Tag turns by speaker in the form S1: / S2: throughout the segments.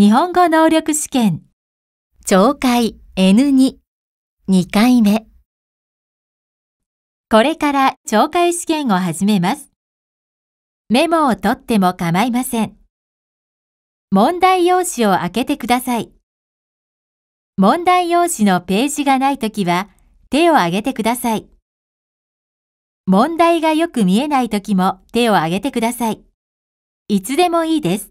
S1: 日本語能力試験、懲戒 N2、2回目。
S2: これから懲戒試験を始めます。
S1: メモを取っても構いません。問題用紙を開けてください。問題用紙のページがないときは手を挙げてください。問題がよく見えないときも手を挙げてく
S2: ださい。いつでもいいです。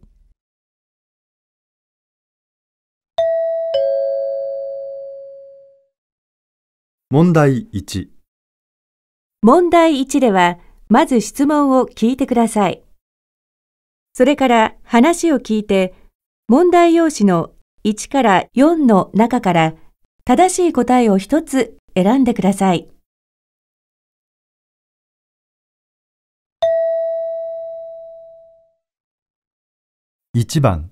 S3: 問題1
S4: 問題1では、まず質問を聞いてください。それから話を聞いて、問題用紙の1から4の中から正しい答えを1つ選んでください。1番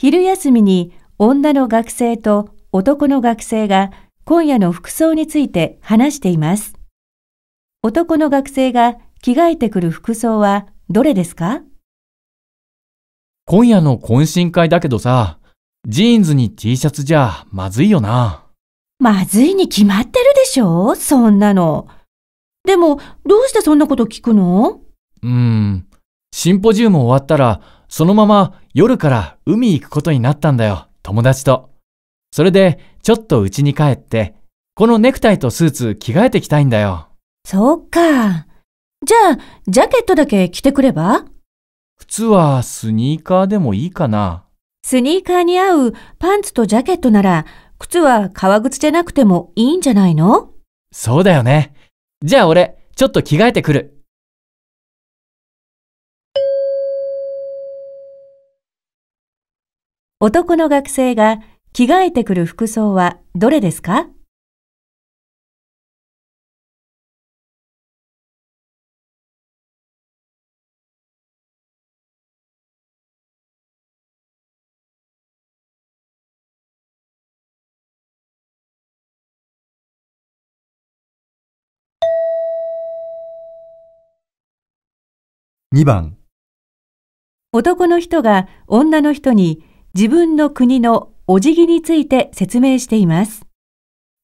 S4: 昼休みに女の学生と男の学生が今夜の服装について話しています。男の学生が着替えてくる服装はどれですか
S5: 今夜の懇親会だけどさ、ジーンズに T シャツじゃまずいよな。
S4: まずいに決まってるでしょそんなの。でも、どうしてそんなこと聞くの
S5: うーん。シンポジウム終わったら、そのまま夜から海行くことになったんだよ、友達と。それで、ちょっと家に帰って、このネクタイとスーツ着替えてきたいんだよ。
S4: そうか。じゃあ、ジャケットだけ着てくれば
S5: 靴はスニーカーでもいいかな。
S4: スニーカーに合うパンツとジャケットなら、靴は革靴じゃなくてもいいんじゃないの
S5: そうだよね。じゃあ俺、ちょっと着替えてくる。
S4: 男の学生が着替えてくる服装はどれですか2番男の人が女の人に自分の国のお辞儀について説明しています。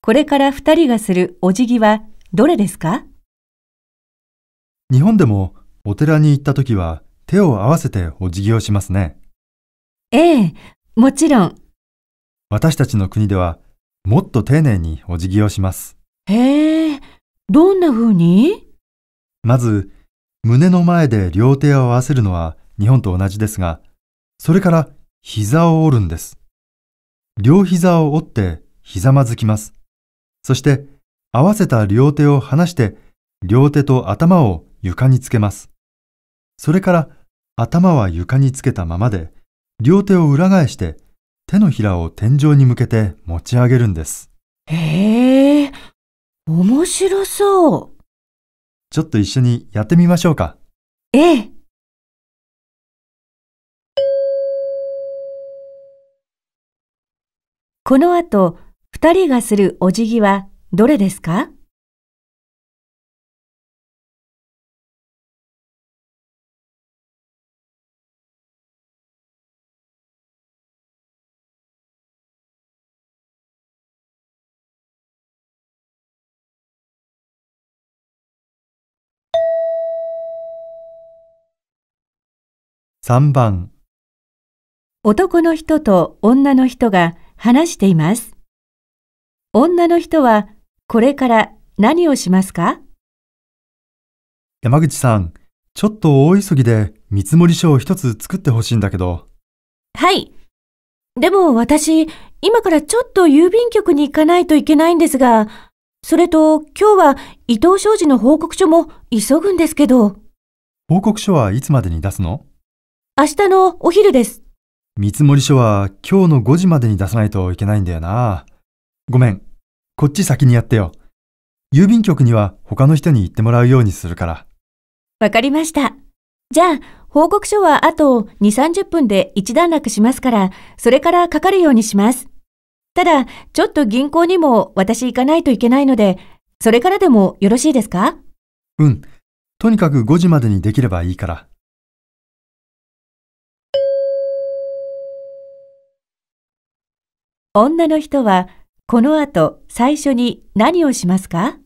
S4: これから2人がするお辞儀はどれですか
S3: 日本でもお寺に行った時は手を合わせてお辞儀をしますね。
S4: ええ、もちろん。
S3: 私たちの国ではもっと丁寧にお辞儀をします。
S4: へえ、どんな風に
S3: まず、胸の前で両手を合わせるのは日本と同じですが、それから膝を折るんです。両膝を折ってひざまずきます。そして、合わせた両手を離して、両手と頭を床につけます。それから、頭は床につけたままで、両手を裏返して、手のひらを天井に向けて持ち上げるんです。へえ、面白そう。ちょっと一緒にやってみましょうか。
S2: え
S4: え。この後、二人がするお辞儀はどれです
S2: か
S3: 3番
S4: 男の人と女の人が話しています。女の人はこれから何をしますか
S3: 山口さん、ちょっと大急ぎで見積書を一つ作ってほしいんだけど。
S4: はい。でも私、今からちょっと郵便局に行かないといけないんですが、それと今日は伊藤商事の報告書も急ぐんですけど。報告
S3: 書はいつまでに出すの
S4: 明日のお昼です。
S3: 見積書は今日の5時までに出さないといけないんだよな。ごめん。こっち先にやってよ。郵便局には他の人に行ってもらうようにするから。
S4: わかりました。じゃあ、報告書はあと2、30分で一段落しますから、それからかかるようにします。ただ、ちょっと銀行にも私行かないといけないので、それからでもよろしいですか
S3: うん。とにかく5時までにできればいいから。
S4: 女の人はこの後最初に何をします
S2: か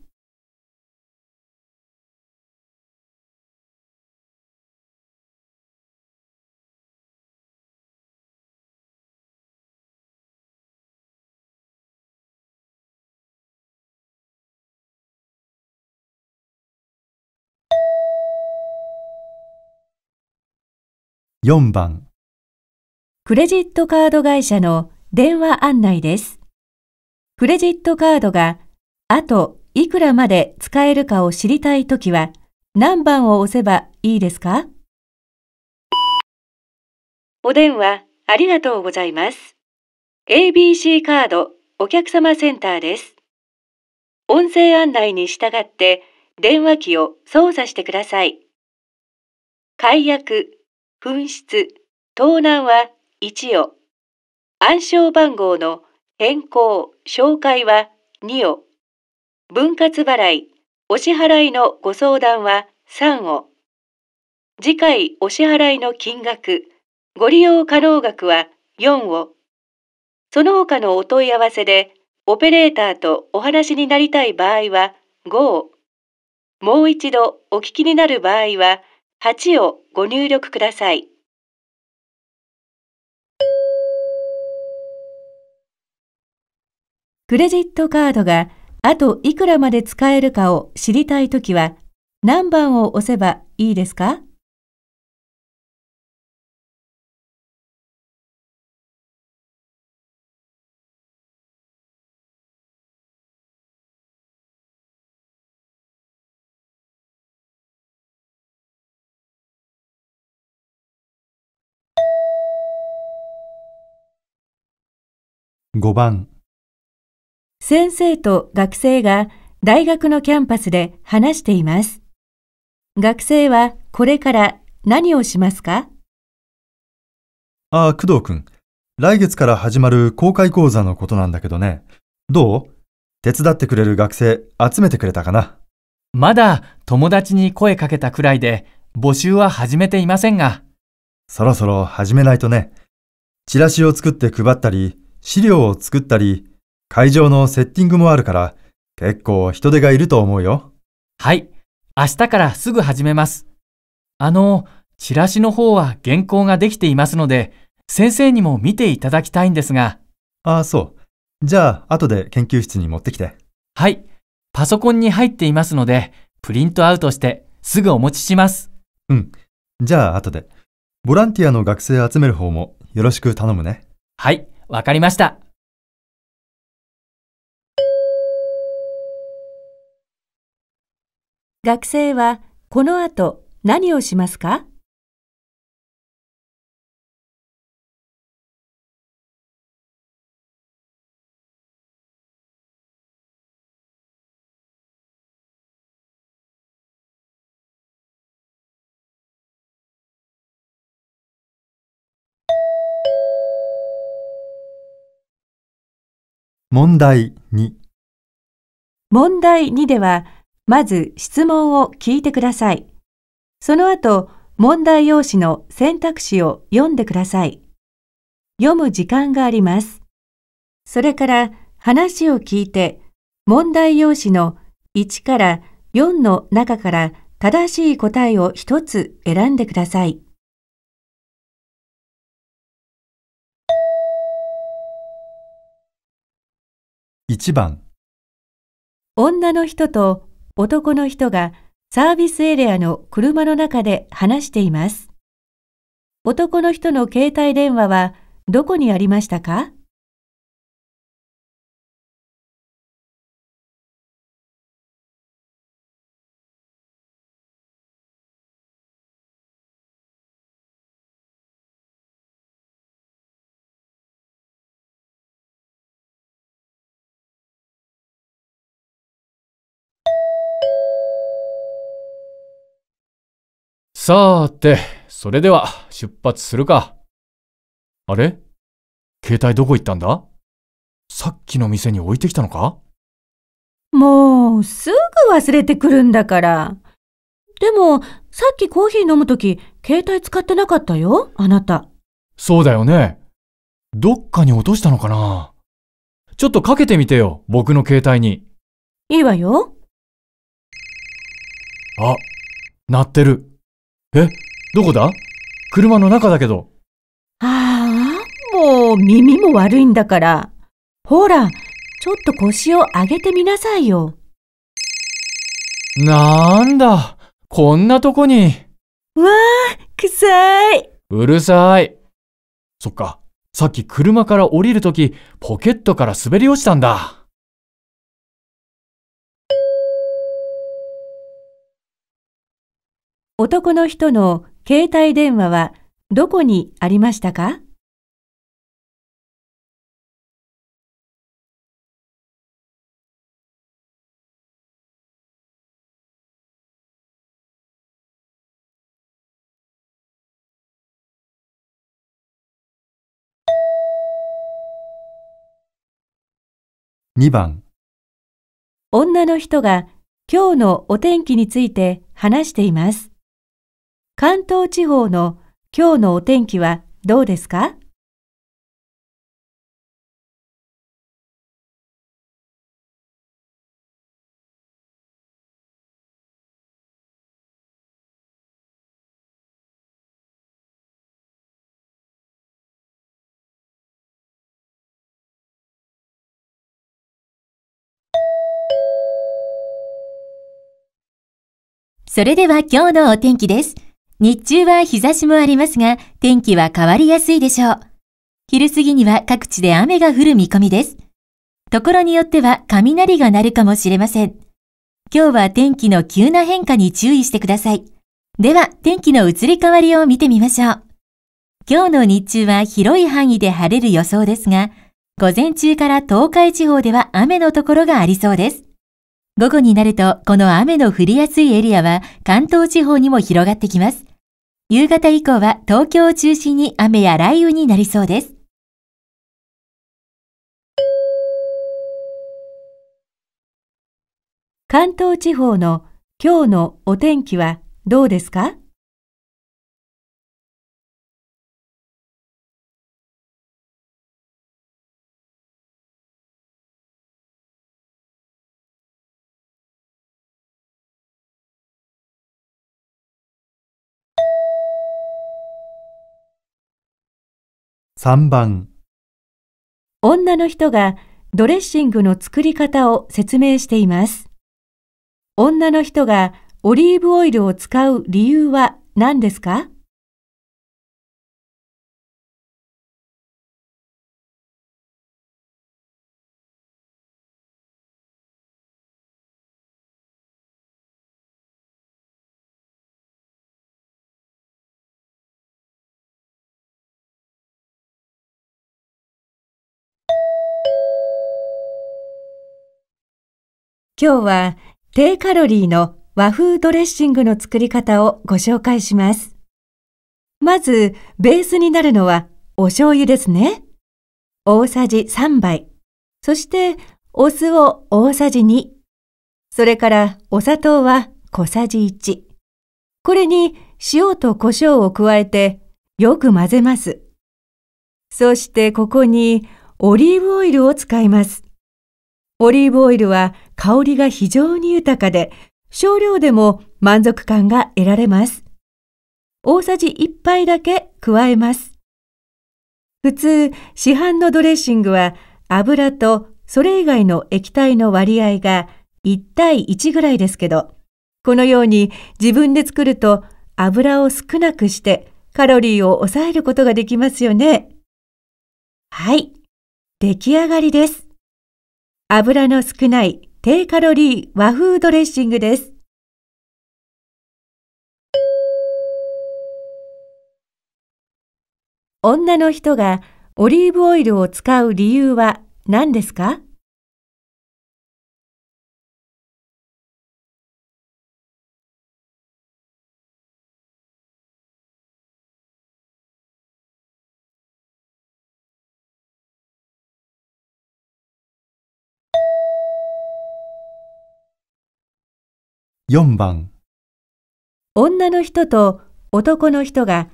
S3: 4番
S4: クレジットカード会社の電話案内です。クレジットカードがあといくらまで使えるかを知りたいときは何番を押せばいいですかお電話ありがとうございます。ABC カードお客様センターです。音声案内に従って電話機を操作してください。解約、紛失、盗難は1を。暗証番号の変更・紹介は2を、分割払い・お支払いのご相談は3を、次回お支払いの金額、ご利用可能額は4を、その他のお問い合わせでオペレーターとお話になりたい場合は5を、もう一度お聞きになる場合は8をご入力ください。クレジットカードがあといくらまで使えるかを知りたいときは何番を押せばいいですか5番先生と学生が大学のキャンパスで話しています。学生はこれから何をしますか
S3: ああ、工藤君。来月から始まる公開講座のことなんだけどね。どう手伝ってくれる学生集めてくれたかな
S5: まだ友達に声かけたくらいで募集は始めていませんが。
S3: そろそろ始めないとね。チラシを作って配ったり、資料を作ったり、会場のセッティングもあるから、結構人手がいると思うよ。
S5: はい。明日からすぐ始めます。あの、チラシの方は原稿ができていますので、先生にも見ていただきたいんですが。ああ、そう。じゃあ、後で研究室に持ってきて。はい。パソコンに入っていますので、プリントアウトしてすぐお持ちします。うん。
S3: じゃあ、後で。ボランティアの学生集める方もよろしく頼むね。はい、
S4: わかりました。学生はこの後何をしますか
S3: 問題2
S4: 問題2ではまず質問を聞いてください。その後、問題用紙の選択肢を読んでください。読む時間があります。それから話を聞いて、問題用紙の1から4の中から正しい答えを一つ選んでください。1番女の人と男の人がサービスエリアの車の中で話しています。男の人の携帯電話はどこにありましたか
S2: さーて、
S5: それでは出発するか。あれ携帯どこ行ったんださっきの店に置いてきたのか
S4: もう、すぐ忘れてくるんだから。でも、さっきコーヒー飲むとき、携帯使ってなかったよ、あなた。
S5: そうだよね。どっかに落としたのかなちょっとかけてみてよ、僕の携帯に。
S4: いいわよ。
S5: あ、鳴ってる。えどこだ車の中だけど。
S4: ああ、もう耳も悪いんだから。ほら、ちょっと腰を上げてみなさいよ。
S5: なんだ、こんなとこに。
S4: わあ、
S2: 臭
S5: い。うるさい。そっか、さっき車から降りるとき、ポケットから滑り落ちたんだ。
S4: 男の人の携帯電話はどこにありましたか2番女の人が今日のお天気について話しています。関東地方の今日のお天気はどうですか
S1: それでは今日のお天気です。日中は日差しもありますが、天気は変わりやすいでしょう。昼過ぎには各地で雨が降る見込みです。ところによっては雷が鳴るかもしれません。今日は天気の急な変化に注意してください。では、天気の移り変わりを見てみましょう。今日の日中は広い範囲で晴れる予想ですが、午前中から東海地方では雨のところがありそうです。午後になると、この雨の降りやすいエリアは関東地方にも広がってきます。夕方以降は東京を中心に雨や雷雨になりそうです。
S4: 関東地方の今日のお天気はどうですか
S3: 3番
S4: 女の人がドレッシングの作り方を説明しています。女の人がオリーブオイルを使う理由は何ですか今日は低カロリーの和風ドレッシングの作り方をご紹介します。まず、ベースになるのはお醤油ですね。大さじ3杯。そして、お酢を大さじ2。それから、お砂糖は小さじ1。これに塩と胡椒を加えて、よく混ぜます。そして、ここにオリーブオイルを使います。オリーブオイルは香りが非常に豊かで、少量でも満足感が得られます。大さじ1杯だけ加えます。普通、市販のドレッシングは油とそれ以外の液体の割合が1対1ぐらいですけど、このように自分で作ると油を少なくしてカロリーを抑えることができますよね。はい。出来上がりです。油の少ない低カロリー和風ドレッシングです。女の人がオリーブオイルを使う理由は何ですか4番女の人と男の人が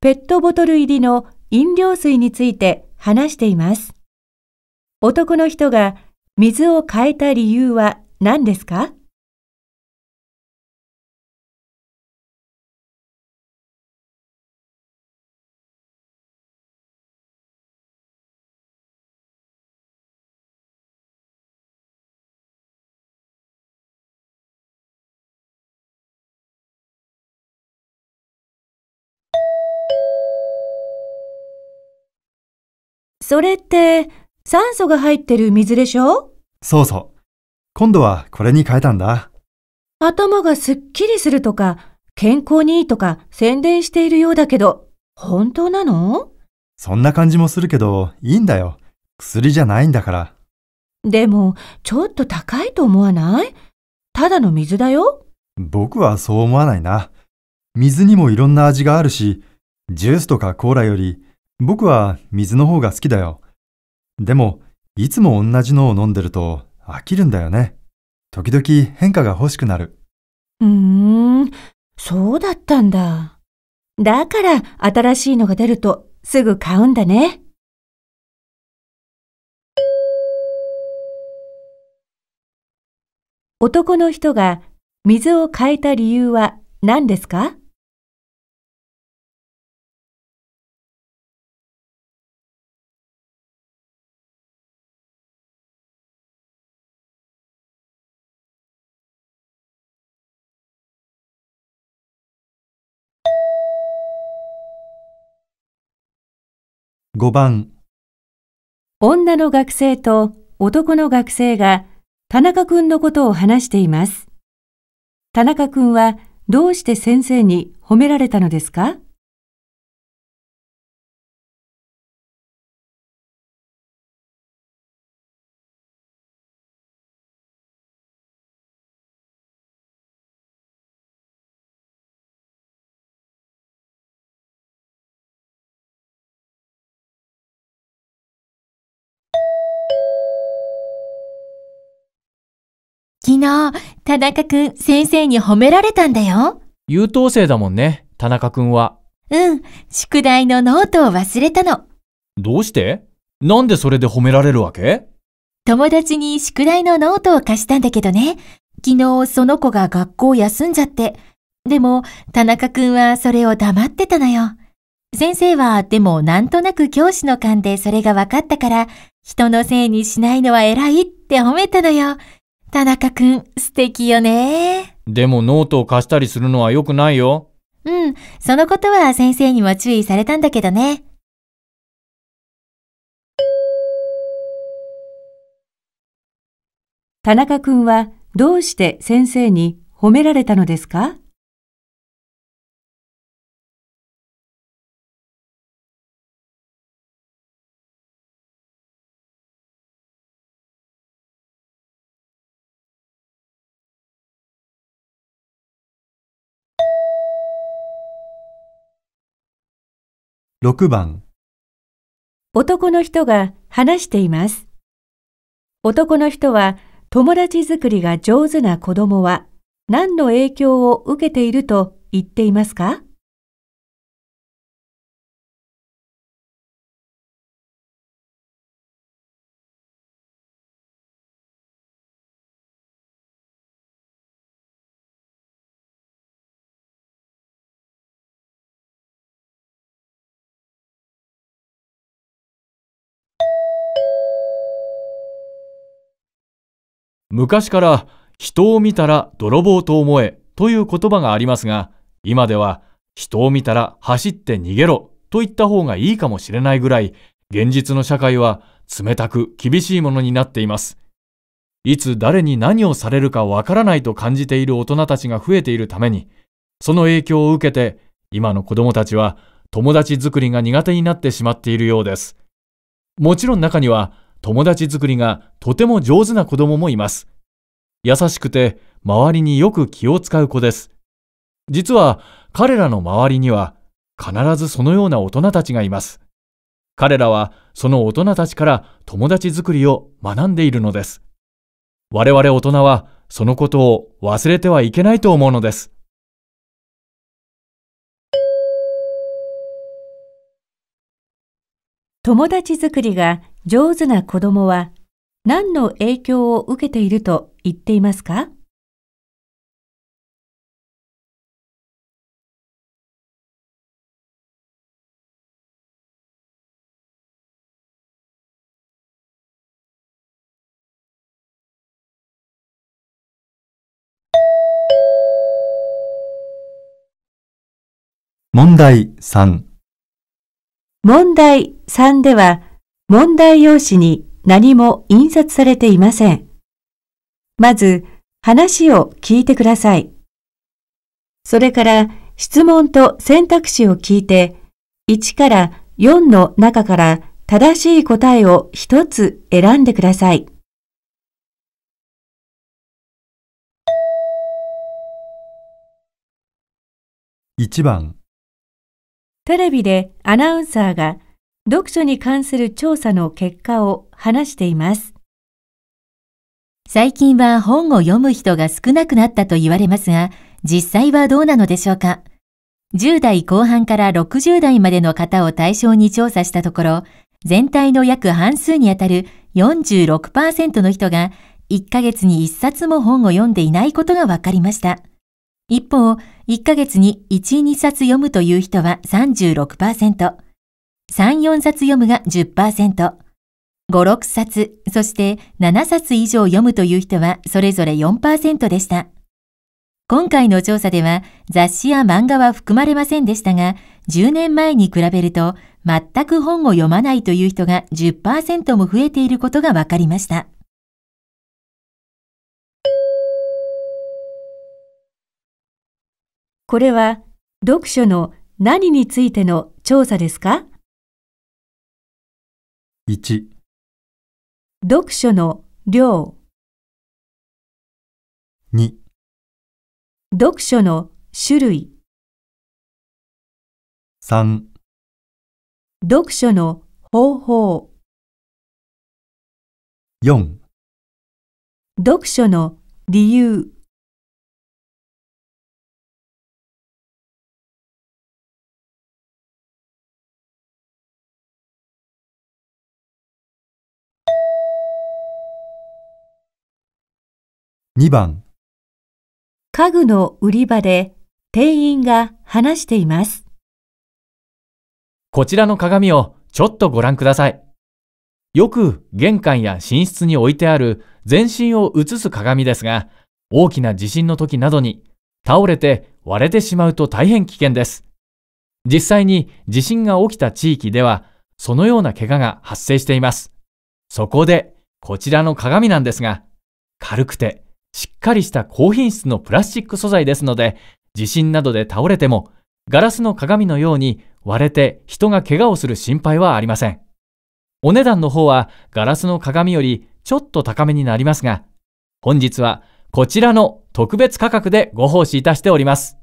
S4: ペットボトル入りの飲料水について話しています。男の人が水を変えた理由は何ですかそれって酸素が入ってる水でしょ
S3: そうそう。今度はこれに変えたんだ。
S4: 頭がすっきりするとか、健康にいいとか宣伝しているようだけど、本当なの
S3: そんな感じもするけど、いいんだよ。薬じゃないんだから。
S4: でも、ちょっと高いと思わないただの水だよ。
S3: 僕はそう思わないな。水にもいろんな味があるし、ジュースとかコーラより僕は水の方が好きだよ。でも、いつも同じのを飲んでると飽きるんだよね。時々変化が欲しくなる。
S4: うーん、そうだったんだ。だから新しいのが出るとすぐ買うんだね。男の人が水を変えた理由は何ですか5番女の学生と男の学生が田中くんのことを話しています。田中くんはどうして先生に褒められたのですか
S1: の、田中くん先生に褒められたんだよ。
S5: 優等生だもんね、田中くんは。
S1: うん、宿題のノートを忘れたの。
S5: どうしてなんでそれで褒められるわけ
S1: 友達に宿題のノートを貸したんだけどね。昨日その子が学校休んじゃって。でも、田中くんはそれを黙ってたのよ。先生は、でもなんとなく教師の勘でそれが分かったから、人のせいにしないのは偉いって褒めたのよ。田中くん、素敵よね。
S5: でもノートを貸したりするのは良くないよ。
S1: うん、そのことは先生にも注意されたんだけどね。
S4: 田中くんはどうして先生に褒められたのですか6番男の人が話しています。男の人は友達作りが上手な子供は何の影響を受けていると言っていますか
S5: 昔から人を見たら泥棒と思えという言葉がありますが、今では人を見たら走って逃げろと言った方がいいかもしれないぐらい、現実の社会は冷たく厳しいものになっています。いつ誰に何をされるかわからないと感じている大人たちが増えているために、その影響を受けて、今の子供たちは友達作りが苦手になってしまっているようです。もちろん中には、友達作りがとても上手な子供もいます。優しくて周りによく気を使う子です。実は彼らの周りには必ずそのような大人たちがいます。彼らはその大人たちから友達作りを学んでいるのです。我々大人はそのことを忘れてはいけないと思うのです。
S4: 友達づくりが上手な子供は何の影響を受けていると言っていますか
S3: 問題3
S4: 問題3では問題用紙に何も印刷されていません。まず話を聞いてください。それから質問と選択肢を聞いて1から4の中から正しい答えを1つ選んでください。1番テレビでアナウンサーが読書に関する調査の結果を
S1: 話しています。最近は本を読む人が少なくなったと言われますが、実際はどうなのでしょうか ?10 代後半から60代までの方を対象に調査したところ、全体の約半数にあたる46%の人が1ヶ月に1冊も本を読んでいないことが分かりました。一方、1ヶ月に1、2冊読むという人は36%、3、4冊読むが10%、5、6冊、そして7冊以上読むという人はそれぞれ4%でした。今回の調査では雑誌や漫画は含まれませんでしたが、10年前に比べると全く本を読まないという人が10%も増えていることが分かりました。
S4: これは読書の何についての調査ですか
S2: ?1 読書の量2読書の種類3読書の方法4読書の理由
S3: 2番
S4: 家具の売り場で店員が話しています。
S5: こちらの鏡をちょっとご覧ください。よく玄関や寝室に置いてある全身を映す鏡ですが、大きな地震の時などに倒れて割れてしまうと大変危険です。実際に地震が起きた地域では、そのような怪我が発生しています。そこで、こちらの鏡なんですが、軽くてしっかりした高品質のプラスチック素材ですので、地震などで倒れても、ガラスの鏡のように割れて人が怪我をする心配はありません。お値段の方はガラスの鏡よりちょっと高めになりますが、本日はこちらの特別価格でご奉仕いたしております。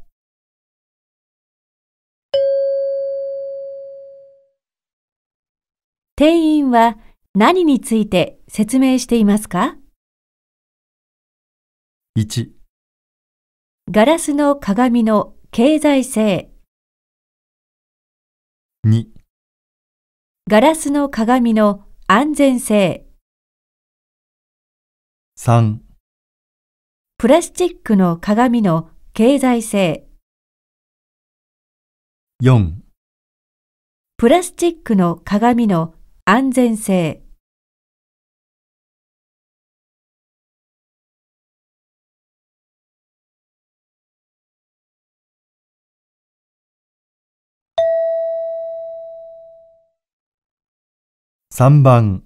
S4: 店員は何について説明していますか1ガラスの鏡の経済性2ガラスの鏡の安全
S2: 性3プラスチッ
S4: クの鏡の経済性4プラスチックの鏡の安全性
S3: 3番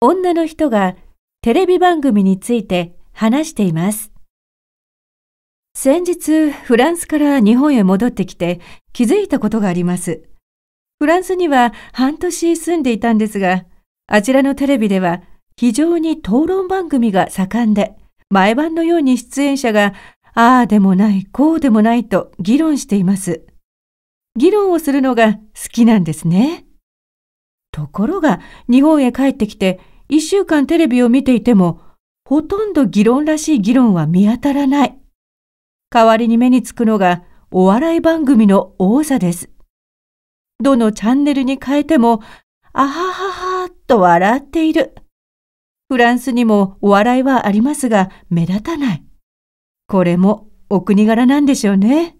S4: 女の人がテレビ番組について話しています。先日フランスから日本へ戻ってきて気づいたことがあります。フランスには半年住んでいたんですが、あちらのテレビでは非常に討論番組が盛んで、毎晩のように出演者がああでもない、こうでもないと議論しています。議論をするのが好きなんですね。ところが日本へ帰ってきて1週間テレビを見ていてもほとんど議論らしい議論は見当たらない。代わりに目につくのがお笑い番組の王座です。どのチャンネルに変えても、あはははと笑っている。フランスにもお笑いはありますが目立たない。これもお国柄なんでしょうね。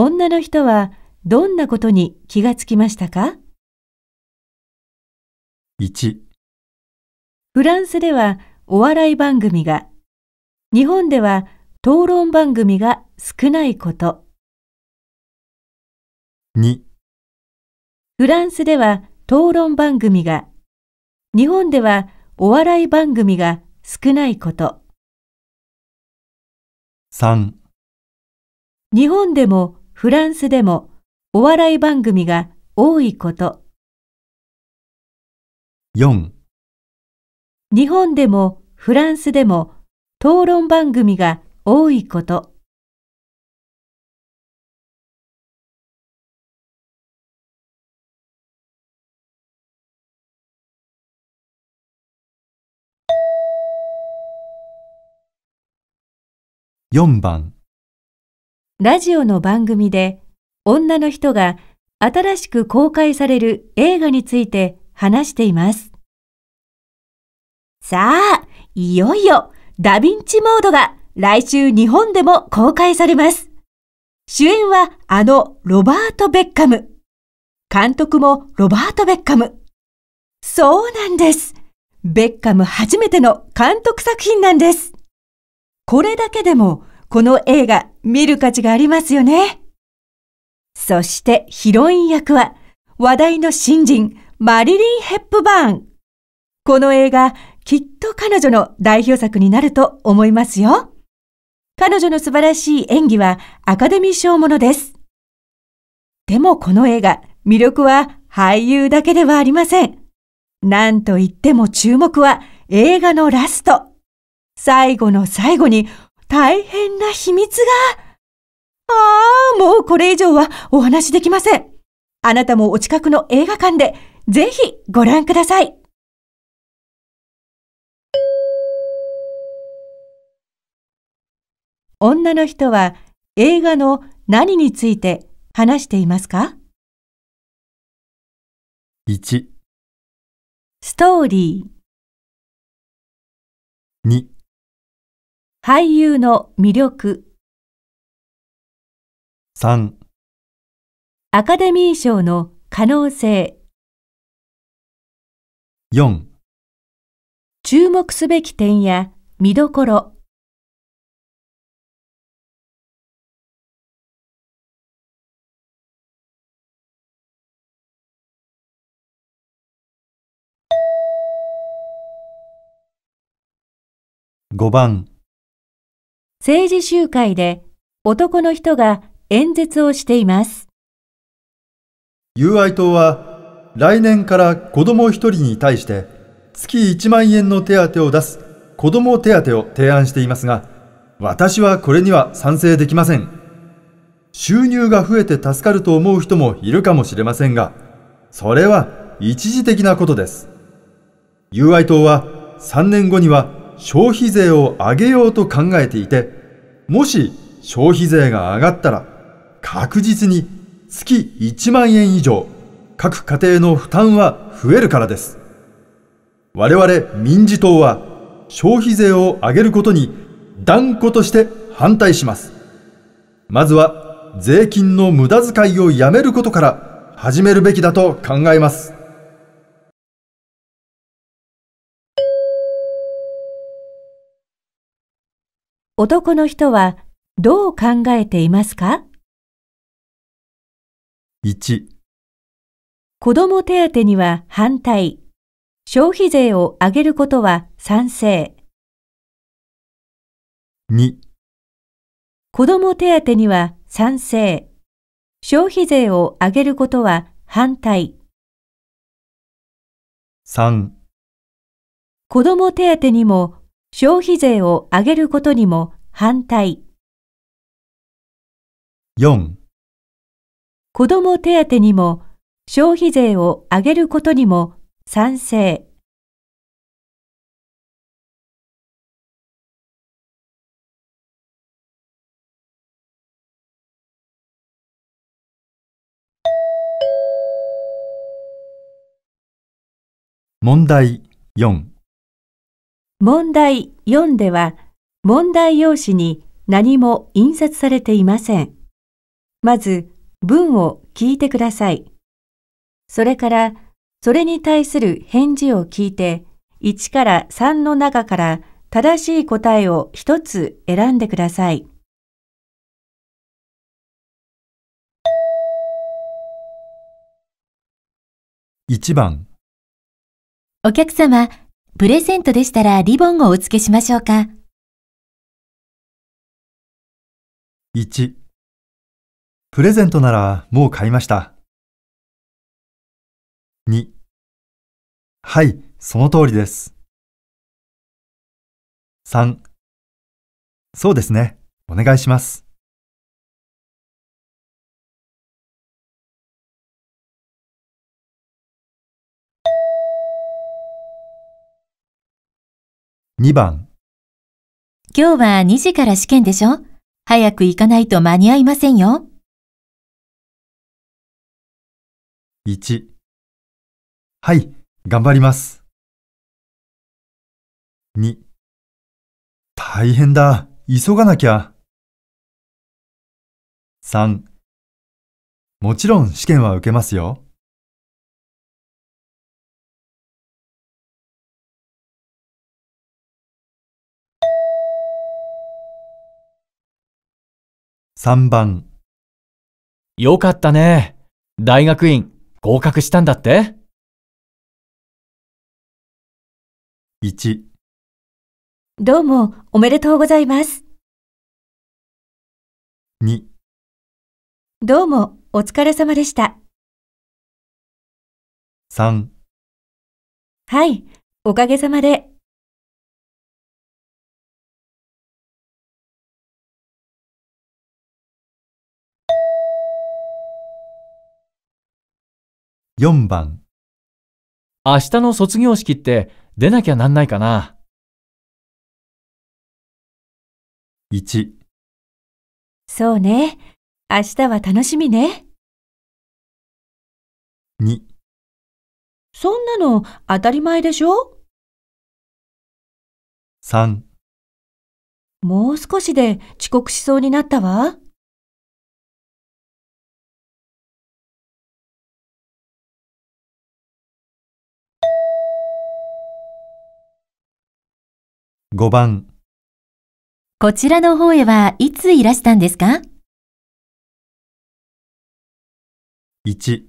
S4: 女の人はどんなことに気がつきましたか ?1 フランスではお笑い番組が、日本では討論番組が少ないこと。2フランスでは討論番組が、日本ではお笑い番組が少ないこと。3日本でもフランスでもお笑い番組が多いこと。4日本でもフランスでも討論
S2: 番組が多いこと。
S3: 4番
S4: ラジオの番組で女の人が新しく公開される映画について話しています。さあ、いよいよダヴィンチモードが来週日本でも公開されます。主演はあのロバート・ベッカム。監督もロバート・ベッカム。そうなんです。ベッカム初めての監督作品なんです。これだけでもこの映画見る価値がありますよね。そしてヒロイン役は話題の新人マリリン・ヘップバーン。この映画、きっと彼女の代表作になると思いますよ。彼女の素晴らしい演技はアカデミー賞ものです。でもこの映画、魅力は俳優だけではありません。なんといっても注目は映画のラスト。最後の最後に大変な秘密が。ああ、もうこれ以上はお話できません。あなたもお近くの映画館でぜひご覧ください。女の人は映画の何について話していますか
S2: ?1 ストーリー2俳優の魅力3
S4: アカデミー賞の可能性4注目すべき点や見どころ5番政治集会で男の人が演説をしています。
S3: 友愛党は来年から子供1人に対して月1万円の手当を出す子供手当を提案していますが、私はこれには賛成できません。収入が増えて助かると思う人もいるかもしれませんが、それは一時的なことです。友愛党は3年後には消費税を上げようと考えていて、もし消費税が上がったら、確実に月1万円以上、各家庭の負担は増えるからです。我々民事党は消費税を上げることに断固として反対します。まずは税金の無駄遣いをやめることから始めるべきだと考えます。
S4: 男の人はどう考えていますか ?1 子供手当には反対、消費税を上げることは賛成。2子供手当には賛成、消費税を上げることは反対。3子供手当にも消費税を上げることにも反対。4子ども手当にも消費税を上げることにも賛成。
S3: 問題4
S4: 問題4では、問題用紙に何も印刷されていません。まず、文を聞いてください。それから、それに対する返事を聞いて、1から3の中から正しい答えを1つ選んでください。
S3: 1番
S2: お客様、プレゼントでしたらリボンをお付けしましょうか。1プレゼントならもう買いました。2はい、その通りです。3そうですね、お願いします。2番今日は2時から試験でしょ早く行かないと間に合いませんよ。1はい、頑張ります。2大変だ、急がなきゃ。3もちろん試験は受けますよ。3番よかったね。大学院合格したんだって1どうもおめでとうございます。2どうもお疲れ様でした。3はい、おかげさまで4番明日の卒業式って出なきゃなんないかな 1, そうね。明日は楽しみね。2そんなの当たり前でしょ3もう少しで遅刻しそうになったわ。5番こちらの方へはいついらしたんですか ?1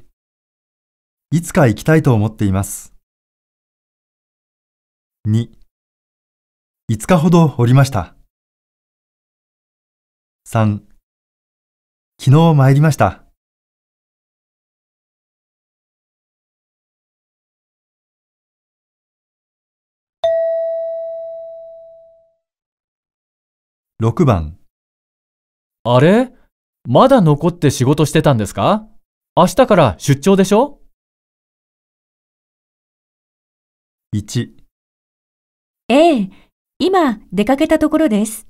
S2: いつか行きたいと思っています。2 5日ほどおりました。3昨日参りました。6番あれまだ残って仕事してたんですか明日から出張でしょ ?1 ええ、今出かけたところです。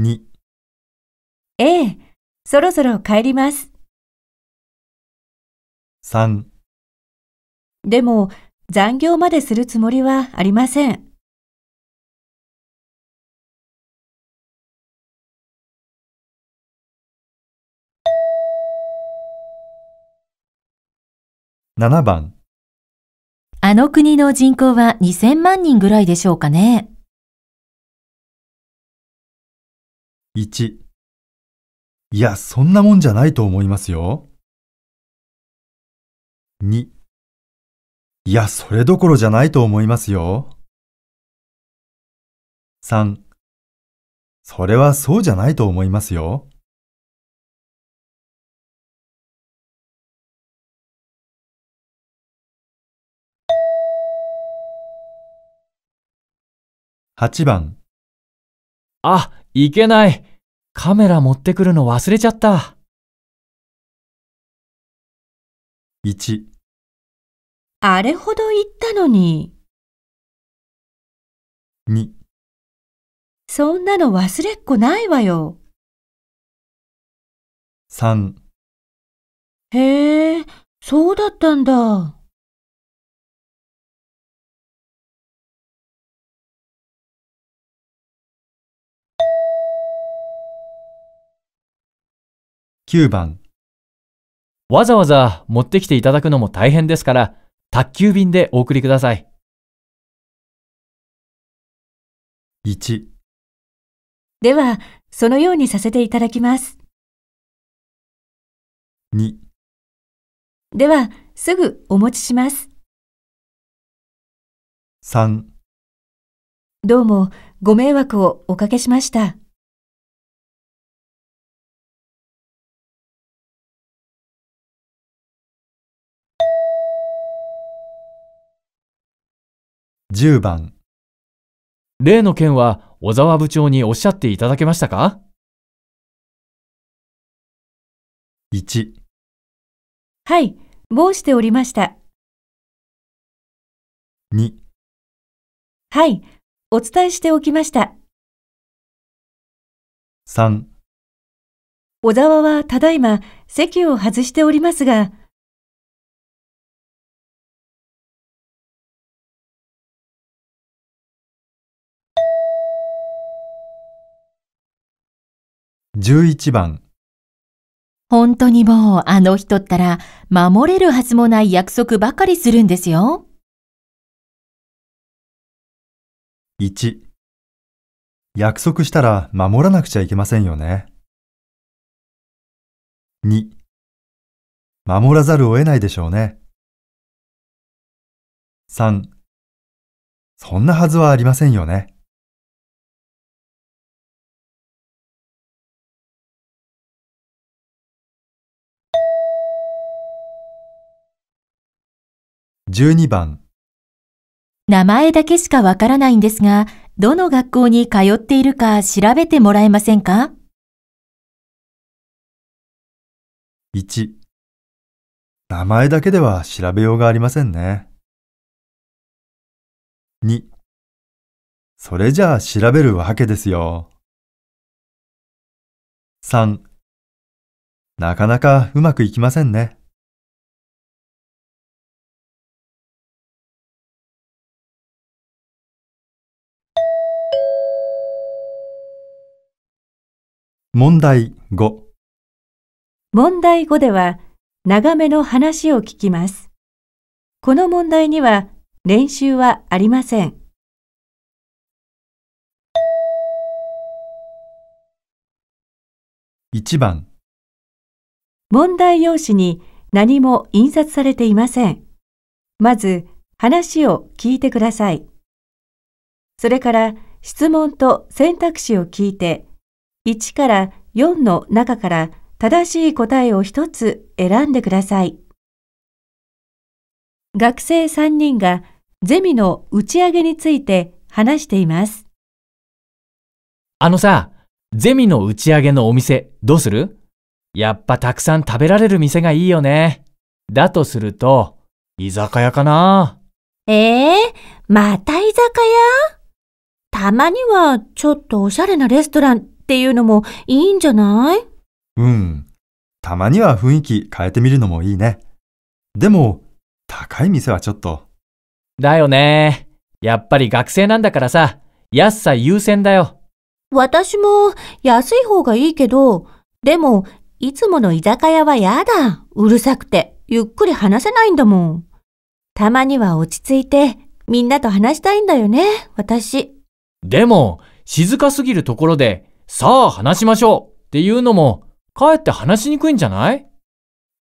S2: 2ええ、そろそろ帰ります。3でも残業までするつもりはありません。7番あの国の人口は2000万人ぐらいでしょうかね。1いや、そんなもんじゃないと思いますよ。2
S3: いや、それどころじゃないと思いますよ。3それはそうじゃないと思いますよ。
S2: 8番あ、いけないカメラ持ってくるの忘れちゃった1あれほど言ったのに2そんなの忘れっこないわよ3へえ、そうだったんだ。
S5: 9番わざわざ持ってきていただくのも大変ですから宅急便でお送りください1
S2: ではそのようにさせていただきます2ではすぐお持ちします3どうもご迷惑をおかけしました。10番例の件は小沢部長におっしゃっていただけましたか ?1 はい、申しておりました。2はい、お伝えしておきました。3小沢はただいま席を外しておりますが、
S3: 11番
S1: 本当にもうあの人ったら守れるはずもない約束ばかりするんです
S2: よ。1約束したら守らなくちゃいけませんよね。2守らざるを得ないでしょうね。3そんなはずはありませんよね。
S3: 12番
S1: 名前だけしかわからないんですが、どの学校に通っているか調べてもらえませんか
S3: ?1 名前だけでは調べようがありませんね。
S2: 2それじゃあ調べるわけですよ。3なかなかうまくいきませんね。
S3: 問題5
S4: 問題5では長めの話を聞きます。この問題には練習はありません。1番問題用紙に何も印刷されていません。まず話を聞いてください。それから質問と選択肢を聞いて1から4の中から正しい答えを1つ選んでください。学生3人がゼミの打ち上げについて話しています。
S5: あのさ、ゼミの打ち上げのお店どうするやっぱたくさん食べられる店がいいよね。だとすると、居酒屋かな
S4: ええー、また居酒屋たまにはちょっとおしゃれなレストランっていうのもいいんじゃない
S3: うん。たまには雰囲気変えてみるのもいいね。でも、高い店はちょっと。
S5: だよね。やっぱり学生なんだからさ、安さ優先だ
S4: よ。私も安い方がいいけど、でも、いつもの居酒屋はやだ。うるさくて、ゆっくり話せないんだもん。たまには落ち着いて、みんなと話したいんだよね、私。
S5: でも、静かすぎるところで、さあ話しましょうっていうのも、かえって話しにくいんじゃない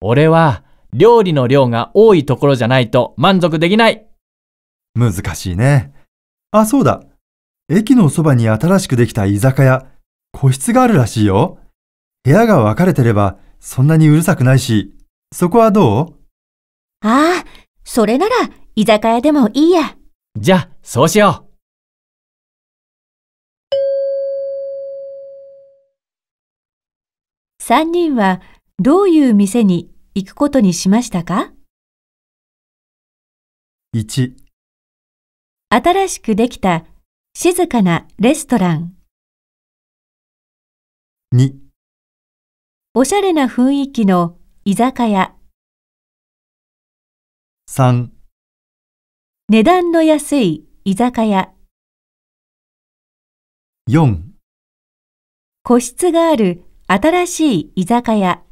S5: 俺は、料理の量が多いところじゃないと満足でき
S4: ない。
S3: 難しいね。あ、そうだ。駅のそばに新しくできた居酒屋、個室があるらしいよ。部屋が分かれてれば、そんなにうるさくないし、そこはど
S4: うああ、それなら居酒屋でもいいや。
S3: じゃあ、そうしよう。
S4: 3人はどういう店に行くことにしましたか ?1 新しくできた静かなレストラ
S2: ン2おしゃれな雰囲気の居酒屋3
S4: 値段の安い居酒屋4個室がある新しい居酒屋。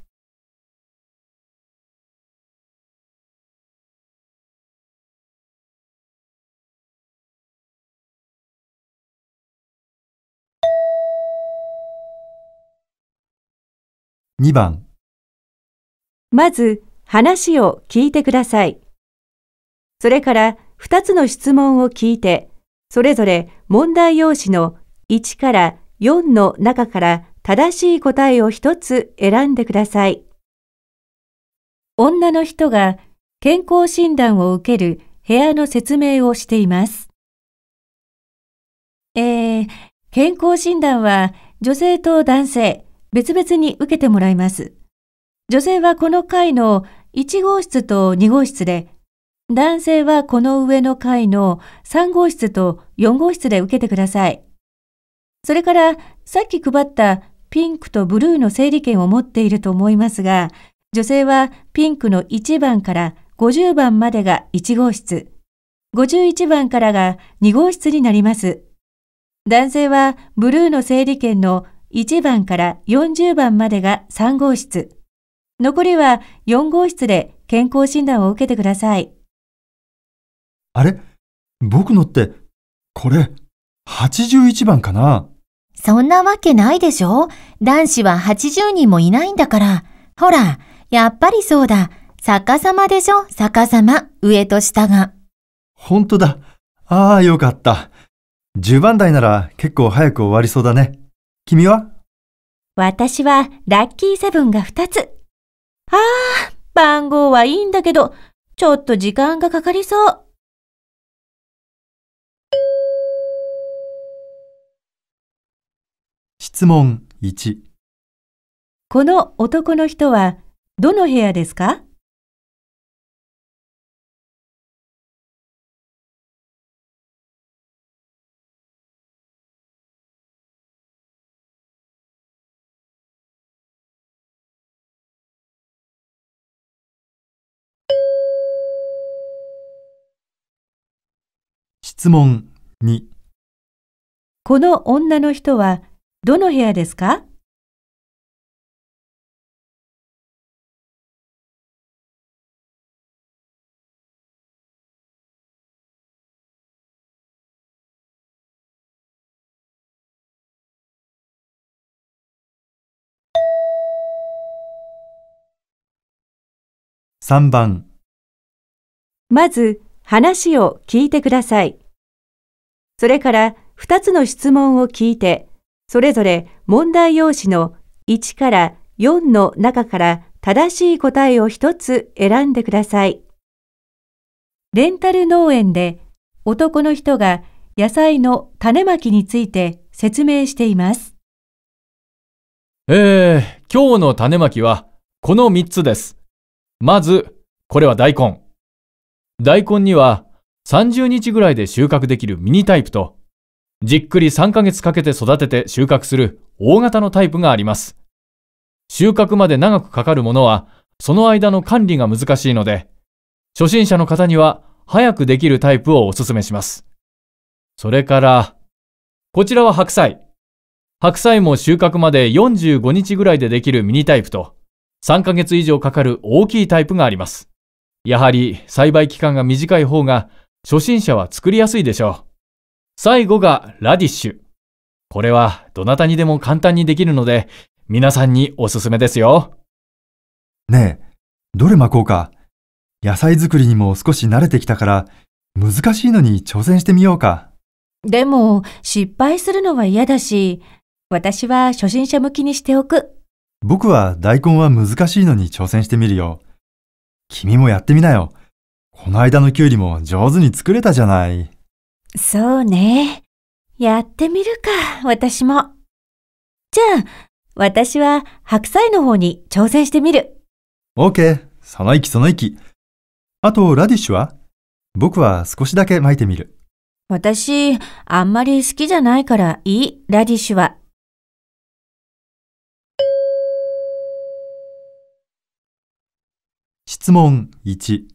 S4: 2番まず話を聞いてください。それから2つの質問を聞いて、それぞれ問題用紙の1から4の中から正しい答えを一つ選んでください。女の人が健康診断を受ける部屋の説明をしています。えー、健康診断は女性と男性別々に受けてもらいます。女性はこの階の1号室と2号室で、男性はこの上の階の3号室と4号室で受けてください。それからさっき配ったピンクとブルーの整理券を持っていると思いますが、女性はピンクの1番から50番までが1号室、51番からが2号室になります。男性はブルーの整理券の1番から40番までが3号室、残りは4号室で健康診断を受けてください。
S3: あれ僕のって、これ、81番かな
S1: そんなわけないでしょ男子は80人もいないんだから。ほら、やっぱりそうだ。逆さまでしょ逆さま、上と下が。ほんとだ。
S3: ああ、よかった。10番台なら結構早く終わりそうだね。君は
S4: 私はラッキーセブンが2つ。ああ、番号はいいんだけど、ちょっと時間がかかりそう。
S2: 質問1この男の人はどの部屋ですか質問2この女の人はどの部屋ですか
S3: 3番
S4: まず話を聞いてください。それから2つの質問を聞いてそれぞれ問題用紙の1から4の中から正しい答えを1つ選んでください。レンタル農園で男の人が野菜の種まきについて説明しています。
S5: えー、今日の種まきはこの3つです。まず、これは大根。大根には30日ぐらいで収穫できるミニタイプとじっくり3ヶ月かけて育てて収穫する大型のタイプがあります。収穫まで長くかかるものは、その間の管理が難しいので、初心者の方には早くできるタイプをお勧めします。それから、こちらは白菜。白菜も収穫まで45日ぐらいでできるミニタイプと、3ヶ月以上かかる大きいタイプがあります。やはり栽培期間が短い方が初心者は作りやすいでしょう。最後がラディッシュ。これはどなたにでも簡単にできるので、皆さんにおすすめですよ。
S3: ねえ、どれ巻こうか。野菜作りにも少し慣れてきたから、難しいのに挑戦してみようか。
S4: でも、失敗するのは嫌だし、私は初心者向きにしておく。
S3: 僕は大根は難しいのに挑戦してみるよ。君もやってみなよ。この間のきゅうりも上手に作れたじゃない。
S4: そうね。やってみるか、私も。じゃあ、私は白菜の方に挑戦してみる。
S3: OK。その息その息。あと、ラディッシュは僕は少しだけ巻いてみる。
S4: 私、あんまり好きじゃないからいい、ラディッシュは。
S3: 質問1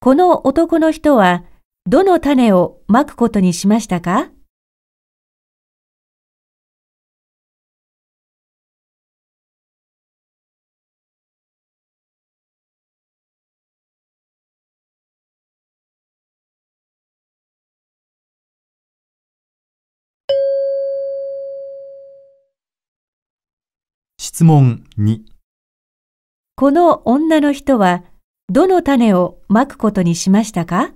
S3: こ
S4: の男の人はどの種をまくことにしましたか
S3: 質問2
S4: この女の人はどの種をまくことにしましたか